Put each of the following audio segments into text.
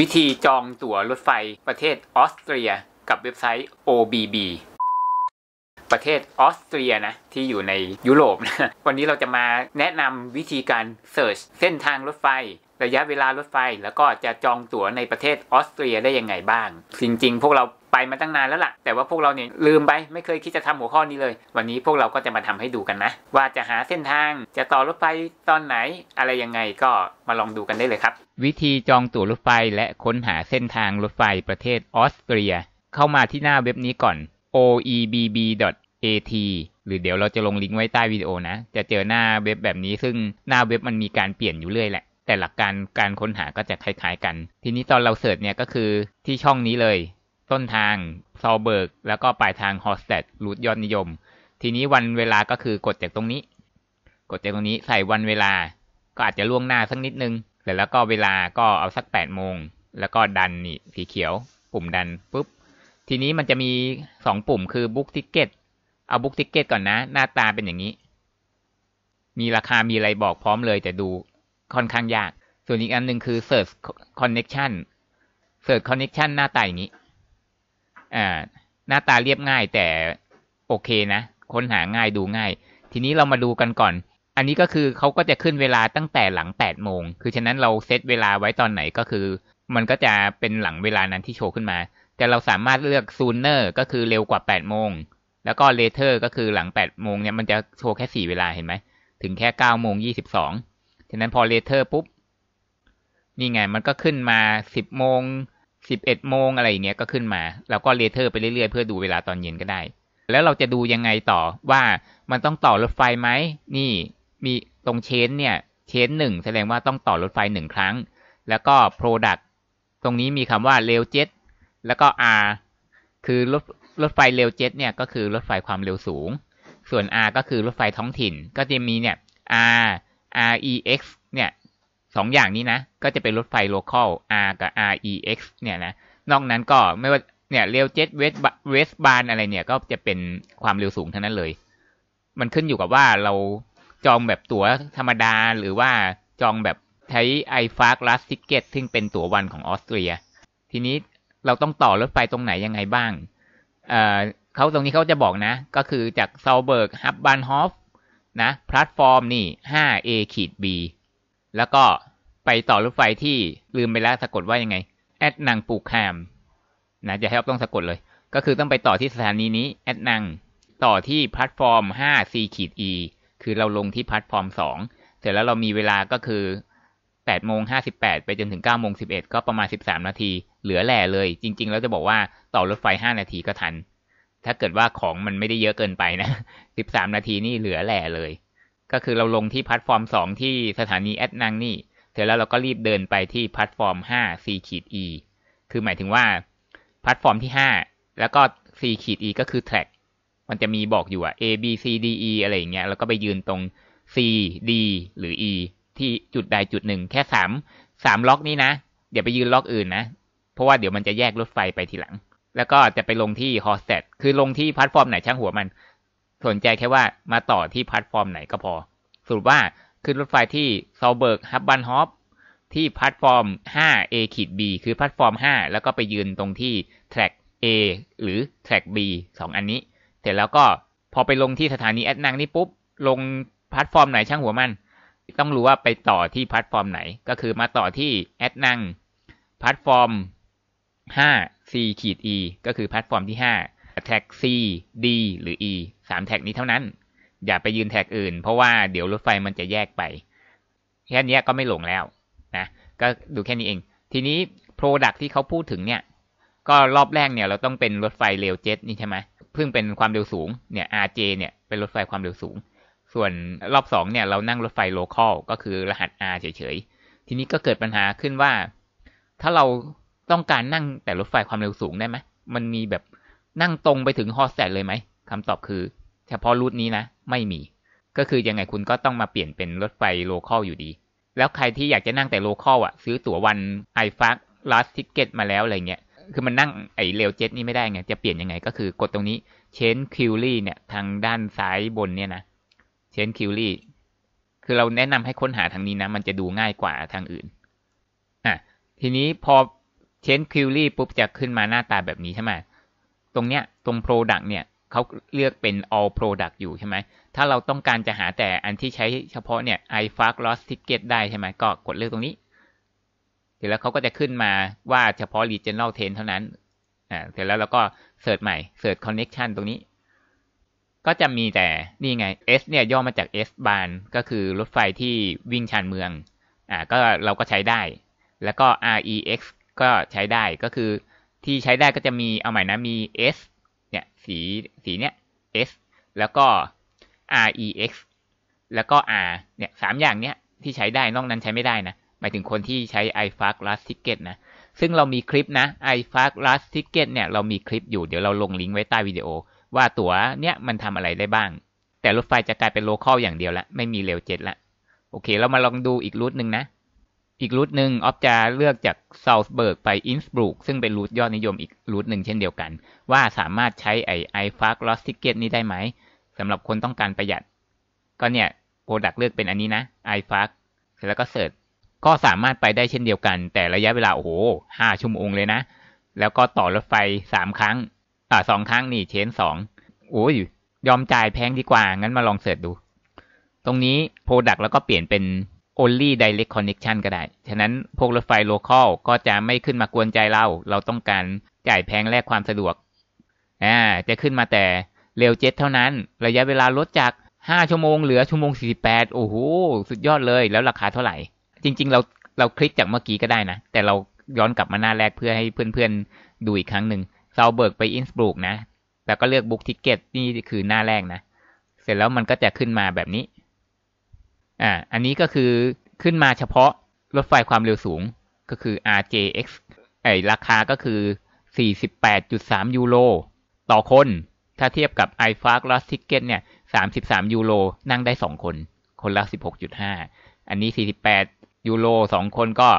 วิธีจองตั๋วรถไฟ ประเทศออสเตรีย กับเว็บไซต์ OBB ประเทศออสเตรียนะที่อยู่ในยุโรปนะวันนี้เราจะมาแนะนำวิธีการเสิร์ช เส้นทางรถไฟ ระยะเวลารถไฟ แล้วก็จะจองตั๋วในประเทศออสเตรียได้ยังไงบ้าง จริงๆ พวกเราไปมาตั้งนานแล้วล่ะ แต่ว่าพวกเราเนี่ยลืมไป ไม่เคยคิดจะทำหัวข้อนี้เลย วันนี้พวกเราก็จะมาทำให้ดูกันนะ ว่าจะหาเส้นทางจะต่อรถไฟตอนไหนอะไรยังไงก็มาลองดูกันได้เลยครับ วิธีจองตั๋วรถไฟและค้นหาเส้นทางรถไฟประเทศออสเตรีย เข้ามาที่หน้าเว็บนี้ก่อน oebb.at หรือเดี๋ยวเราจะลงลิงก์ไว้ใต้วิดีโอนะ จะเจอหน้าเว็บแบบนี้ซึ่งหน้าเว็บมันมีการเปลี่ยนอยู่เรื่อยแหละแต่หลักการการค้นหาก็จะคล้าย ๆ กัน ทีนี้ตอนเราเสิร์ชเนี่ยก็คือที่ช่องนี้เลยต้นทางซอเบิร์กแล้วก็ปลายทางฮอสเตดรูทยอดนิยม ทีนี้วันเวลาก็คือกดจากตรงนี้ กดจากตรงนี้ใส่วันเวลาก็อาจจะล่วงหน้าสักนิดนึงเสร็จแล้วก็เวลาก็เอาสักแปดโมง แล้วก็ดันนี่สีเขียว ปุ่มดันปุ๊บทีนี้มันจะมีสองปุ่มคือบุ๊กทิเกตเอาบุ๊กทิเกตก่อนนะหน้าตาเป็นอย่างนี้ มีราคามีอะไรบอกพร้อมเลย แต่ดูค่อนข้างยากส่วนอีกอันหนึ่งคือ Search Connection Search Connection หน้าตาอย่างนี้อ่าหน้าตาเรียบง่ายแต่โอเคนะ ค้นหาง่ายดูง่าย ทีนี้เรามาดูกันก่อน อันนี้ก็คือเขาก็จะขึ้นเวลาตั้งแต่หลัง8โมงคือฉะนั้นเราเซตเวลาไว้ตอนไหนก็คือ มันก็จะเป็นหลังเวลานั้นที่โชว์ขึ้นมาแต่เราสามารถเลือกซูเนอร์ก็คือเร็วกว่า8โมงแล้วก็เลเทอร์ก็คือหลัง8โมงเนี่ยมันจะโชว์แค่ 4 เวลาเห็นไหมถึงแค่9โมง22 ฉะนั้นพอเลเทอร์ปุ๊บ นี่ไงมันก็ขึ้นมา 10โมงสิบเอ็ดโมงอะไรอย่างเงี้ยก็ขึ้นมาแล้วก็เลเทอร์ไปเรื่อยๆ เพื่อดูเวลาตอนเย็นก็ได้ แล้วเราจะดูยังไงต่อว่ามันต้องต่อรถไฟไหมนี่มีตรงเชนเนี่ยเชนหนึ่งแสดงว่าต้องต่อรถไฟหนึ่งครั้ง แล้วก็ปรดักต์ตรงนี้มีคำว่าเรลเจ็ตแล้วก็ R คือรถรถไฟเรลเจ็ตเนี่ย ก็คือรถไฟความเร็วสูง ส่วน R ก็คือรถไฟท้องถิ่นก็จะมีเนี่ย R R E X เนี่ยสองอย่างนี้นะ ก็จะเป็นรถไฟ local R กับ REX เนี่ยนะ นอกนั้นก็ไม่ว่าเนี่ยเรียวเจ็ตเวสบานอะไรเนี่ย ก็จะเป็นความเร็วสูงเท่านั้นเลย มันขึ้นอยู่กับว่าเราจองแบบตั๋วธรรมดาหรือว่าจองแบบใช้ไอฟาร์กลัสติเกตซึ่งเป็นตั๋ววันของออสเตรีย ทีนี้เราต้องต่อรถไฟตรงไหนยังไงบ้าง เอ่อเขาตรงนี้เขาจะบอกนะ ก็คือจากเซาเบิร์กฮับบานฮอฟนะแพลตฟอร์มนี่ 5A ขีด B แล้วก็ไปต่อรถไฟที่ลืมไปแล้วสะกดว่ายังไง แอดนางปูแคมนะ จะให้ออฟต้องสะกดเลย ก็คือต้องไปต่อที่สถานีนี้แอดนางต่อที่แพลตฟอร์ม5 c ขีด e คือเราลงที่แพลตฟอร์ม 2 เสร็จแล้วเรามีเวลาก็คือ8โมง58 ไปจนถึง9โมง11 ก็ประมาณ 13 นาที เหลือแหล่เลย จริง ๆ แล้วจะบอกว่าต่อรถไฟ 5 นาทีก็ทัน ถ้าเกิดว่าของมันไม่ได้เยอะเกินไปนะ 13 นาทีนี่เหลือแหล่เลยก็คือเราลงที่พาร์ทฟอร์มสองที่สถานีแอดนังนี่ เสร็จแล้วเราก็รีบเดินไปที่พาร์ทฟอร์มห้า c ขีด e คือหมายถึงว่าพาร์ทฟอร์มที่ห้าแล้วก็ c ขีด e ก็คือแทร็กมันจะมีบอกอยู่อะ a b c d e อะไรอย่างเงี้ยแล้วก็ไปยืนตรง c d หรือ e ที่จุดใดจุดหนึ่ง แค่สามสามล็อกนี้นะอย่าไปยืนล็อกอื่นนะ เพราะว่าเดี๋ยวมันจะแยกรถไฟไปทีหลัง แล้วก็จะไปลงที่ฮอสเตดคือลงที่พาร์ทฟอร์มไหนช่างหัวมันสนใจแค่ว่ามาต่อที่แพลตฟอร์มไหนก็พอสรุปว่าขึ้นรถไฟที่เซาเบิร์กฮับบันฮอปที่แพลตฟอร์ม 5A ขีด B คือแพลตฟอร์ม 5 แล้วก็ไปยืนตรงที่แทร็ก A หรือแทร็ก B 2 อันนี้ เสร็จแล้วก็พอไปลงที่สถานีแอดนังนี่ปุ๊บลงแพลตฟอร์มไหนช่างหัวมัน ต้องรู้ว่าไปต่อที่แพลตฟอร์มไหน ก็คือมาต่อที่แอดนังแพลตฟอร์ม 5C ขีด E ก็คือแพลตฟอร์มที่ 5แท็ก C D หรือ E สามแท็กนี้เท่านั้น อย่าไปยืนแท็กอื่น เพราะว่าเดี๋ยวรถไฟมันจะแยกไป แค่นี้ก็ไม่หลงแล้วนะ ก็ดูแค่นี้เอง ทีนี้ Product ที่เขาพูดถึงเนี่ย ก็รอบแรกเนี่ย เราต้องเป็นรถไฟเร็วเจ็ตนี่ใช่ไหมเพิ่งเป็นความเร็วสูง เนี่ย RJ เนี่ยเป็นรถไฟความเร็วสูง ส่วนรอบสองเนี่ย เรานั่งรถไฟโลคอลก็คือรหัส R เฉย ๆ ทีนี้ก็เกิดปัญหาขึ้นว่า ถ้าเราต้องการนั่งแต่รถไฟความเร็วสูงได้ไหมมันมีแบบนั่งตรงไปถึงฮอสแตดเลยไหมคำตอบคือเฉพาะรูทนี้นะ ไม่มี ก็คือยังไงคุณก็ต้องมาเปลี่ยนเป็นรถไฟโลคอลอยู่ดี แล้วใครที่อยากจะนั่งแต่โลคอลอ่ะ ซื้อตั๋ววันไอฟักลัสทิกเก็ตมาแล้วอะไรเงี้ย คือมันนั่งไอเรลเจ็ตนี่ไม่ได้ไงจะเปลี่ยนยังไงก็คือกดตรงนี้เชนคิวลี่เนี่ย ทางด้านซ้ายบนเนี่ยนะเชนคิวลี่คือเราแนะนำให้ค้นหาทางนี้นะ มันจะดูง่ายกว่าทางอื่นอ่ะ ทีนี้พอเชนคิวลี่ปุ๊บจะขึ้นมาหน้าตาแบบนี้ใช่ไหมตรงเนี้ยตรง Product เนี่ยเขาเลือกเป็น all product อยู่ใช่ไหมถ้าเราต้องการจะหาแต่อันที่ใช้เฉพาะเนี่ย i f a c l o s t ticket ได้ใช่ไหมก็กดเลือกตรงนี้เสร็จแล้วเขาก็จะขึ้นมาว่าเฉพาะ regional train เท่านั้นอ่าเสร็จแล้วเราก็เสิร์ชใหม่เสิร์ช connection ตรงนี้ ก็จะมีแต่ นี่ไง S เนี่ย ย่อมาจาก S ban ก็คือ รถไฟที่วิ่งชานเมืองอ่าก็เราก็ใช้ได้ แล้วก็ REX ก็ใช้ได้ก็คือที่ใช้ได้ก็จะมี เอาใหม่นะ มี S เนี่ย สี สีเนี้ย S แล้วก็ rex แล้วก็ r เนี่ยสามอย่างเนี้ยที่ใช้ได้ นอกนั้นใช้ไม่ได้นะ หมายถึงคนที่ใช้ i f a r k Last Ticket นะ ซึ่งเรามีคลิปนะ i f a r k Last Ticket เนี่ยเรามีคลิปอยู่ เดี๋ยวเราลงลิงก์ไว้ใต้วิดีโอว่าตั๋วเนี้ยมันทำอะไรได้บ้าง แต่รถไฟจะกลายเป็นโลคอลอย่างเดียวละไม่มีเร็วเจ็ดละโอเคเรามาลองดูอีกรูทหนึ่งนะอีกรูทหนึ่งออฟจะเลือกจากเซาท์เบิร์กไปอินส์บรูกซึ่งเป็นรูทยอดนิยมอีกรูทหนึ่งเช่นเดียวกัน ว่าสามารถใช้ไอไอฟักลอสติเกตนี้ได้ไหมสำหรับคนต้องการประหยัด ก็เนี่ยโปรดักเลือกเป็นอันนี้นะไอฟักเสร็จแล้วก็เสิร์ชก็สามารถไปได้เช่นเดียวกัน แต่ระยะเวลาโอ้โหห้าชั่วโมงเลยนะ แล้วก็ต่อรถไฟสามครั้งอ่าสองครั้งนี่เชนสองโอ้ยยอมจ่ายแพงดีกว่างั้นมาลองเสิร์ชดูตรงนี้โปรดักแล้วก็เปลี่ยนเป็น only direct connection ก็ได้ ฉะนั้น พวกรถไฟ local ก็จะไม่ขึ้นมากวนใจเรา เราต้องการจ่ายแพงแลกความสะดวกอ่าจะขึ้นมาแต่ เร็วเจ็ตเท่านั้น ระยะเวลาลดจาก 5 ชั่วโมงเหลือชั่วโมง 48 โอ้โห สุดยอดเลย แล้วราคาเท่าไหร่ จริง ๆ เรา เราคลิกจากเมื่อกี้ก็ได้นะ แต่เราย้อนกลับมาหน้าแรกเพื่อให้เพื่อนๆดูอีกครั้งหนึ่งเซาเบิร์กไปอินสบรุกนะ แล้วก็เลือกบุ๊กทิเก็ตนี่คือหน้าแรกนะ เสร็จแล้วมันก็จะขึ้นมาแบบนี้อ่า อันนี้ก็คือขึ้นมาเฉพาะ รถไฟความเร็วสูงก็คือ RJX ไอราคาก็คือ 48.3ยูโรต่อคน ถ้าเทียบกับ i f a r k l o s t Ticket เนี่ย33ยูโรนั่งได้ 2 คน คนละ 16.5 อันนี้ 48ยูโร2คนก็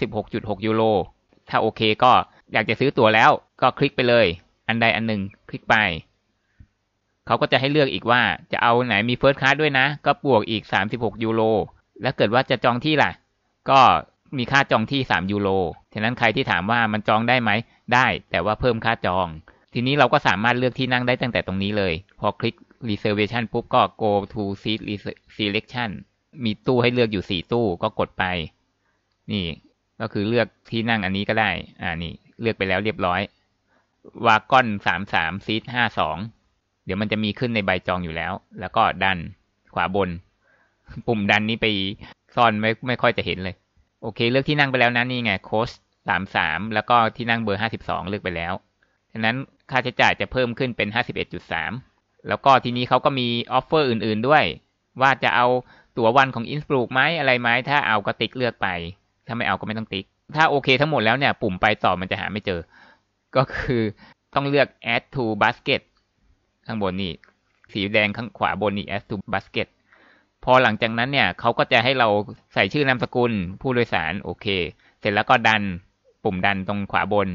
96.6ยูโร ถ้าโอเคก็อยากจะซื้อตั๋วแล้วก็คลิกไปเลย อันใดอันหนึ่งคลิกไปเขาก็จะให้เลือกอีกว่าจะเอาไหนมีเฟิร์สคลาสด้วยนะ ก็บวกอีก 36ยูโรแล้วเกิดว่าจะจองที่ล่ะ ก็มีค่าจองที่3ยูโรฉะนั้นใครที่ถามว่ามันจองได้ไหมได้ แต่ว่าเพิ่มค่าจอง ทีนี้เราก็สามารถเลือกที่นั่งได้ตั้งแต่ตรงนี้เลย พอคลิก reservation ปุ๊บก็ go to seat selection มีตู้ให้เลือกอยู่ 4 ตู้ ก็กดไป นี่ก็คือเลือกที่นั่งอันนี้ก็ได้ อ่านี่ เลือกไปแล้วเรียบร้อยวากอนสามสามซีทห้าสองเดี๋ยวมันจะมีขึ้นในใบจองอยู่แล้ว แล้วก็ดันขวาบน ปุ่มดันนี้ไปซ่อนไม่ไม่ค่อยจะเห็นเลย โอเค เลือกที่นั่งไปแล้วนะนี่ไงโค้ชสามสามแล้วก็ที่นั่งเบอร์ห้าสิบสองเลือกไปแล้ว ฉะนั้นค่าใช้จ่ายจะเพิ่มขึ้นเป็นห้าสิบเอ็ดจุดสามแล้วก็ทีนี้เขาก็มีออฟเฟอร์อื่นๆด้วย ว่าจะเอาตั๋ววันของอินสปลูกไหมอะไรไหมถ้าเอาก็ติ๊กเลือกไป ถ้าไม่เอาก็ไม่ต้องติ๊ก ถ้าโอเค ทั้งหมดแล้วเนี่ยปุ่มไปต่อมันจะหาไม่เจอ ก็คือต้องเลือก add to basket ข้างบนนี่สีแดงข้างขวาบนนี่ add to basket พอหลังจากนั้นเนี่ย เขาก็จะให้เราใส่ชื่อนามสกุลผู้โดยสารโอเค เสร็จแล้วก็ดัน ปุ่มดันตรงขวาบน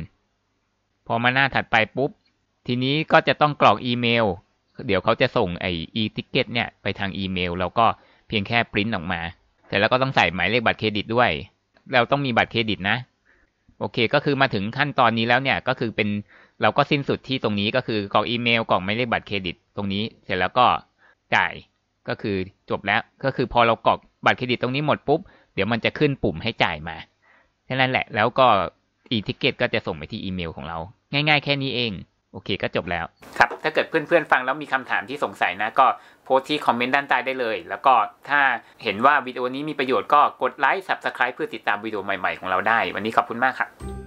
พอมาหน้าถัดไปปุ๊บ ทีนี้ก็จะต้องกรอกอีเมล เดี๋ยวเขาจะส่งไอ้ e-ticket เนี่ย ไปทางอีเมล แล้วก็เพียงแค่ปริ้นออกมา เสร็จแล้วก็ต้องใส่หมายเลขบัตรเครดิตด้วย เราต้องมีบัตรเครดิตนะ โอเค ก็คือมาถึงขั้นตอนนี้แล้วเนี่ยก็คือเป็นเราก็สิ้นสุดที่ตรงนี้ก็คือกรอกอีเมลกรอกหมายเลขบัตรเครดิตตรงนี้ เสร็จแล้วก็จ่ายก็คือจบแล้วก็คือพอเรากรอกบัตรเครดิตตรงนี้หมดปุ๊บเดี๋ยวมันจะขึ้นปุ่มให้จ่ายมาแค่นั้นแหละแล้วก็อีทิเกตก็จะส่งไปที่อีเมลของเราง่าย ๆ แค่นี้เองโอเคก็จบแล้วครับถ้าเกิดเพื่อนๆฟังแล้วมีคำถามที่สงสัยนะ ก็โพสที่คอมเมนต์ด้านใต้ได้เลยแล้วก็ถ้าเห็นว่าวิดีโอนี้มีประโยชน์ก็กดไลค์ subscribe เพื่อติดตามวิดีโอใหม่ๆของเราได้ วันนี้ขอบคุณมากครับ